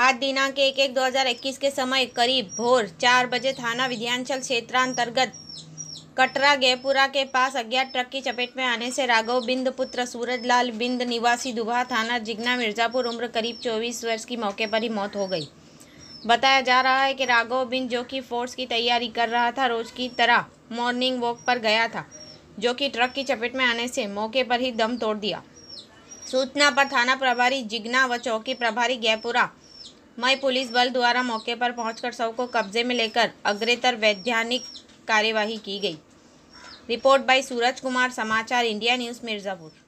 आज दिनांक एक एक दो हजार इक्कीस के समय करीब भोर चार बजे थाना विध्यांचल क्षेत्रांतर्गत कटरा गयपुरा के पास अज्ञात ट्रक की चपेट में आने से राघव बिंद पुत्र सूरजलाल बिंद निवासी दुबहा थाना जिगना मिर्जापुर उम्र करीब 24 वर्ष की मौके पर ही मौत हो गई बताया जा रहा है कि राघव बिंद जो कि फोर्स की तैयारी कर रहा था रोज की तरह मॉर्निंग वॉक पर गया था जो कि ट्रक की चपेट में आने से मौके पर ही दम तोड़ दिया सूचना पर थाना प्रभारी जिगना व चौकी प्रभारी गयपुरा मई पुलिस बल द्वारा मौके पर पहुंचकर शव को कब्जे में लेकर अग्रेतर वैधानिक कार्यवाही की गई रिपोर्ट बाय सूरज कुमार समाचार इंडिया न्यूज़ मिर्ज़ापुर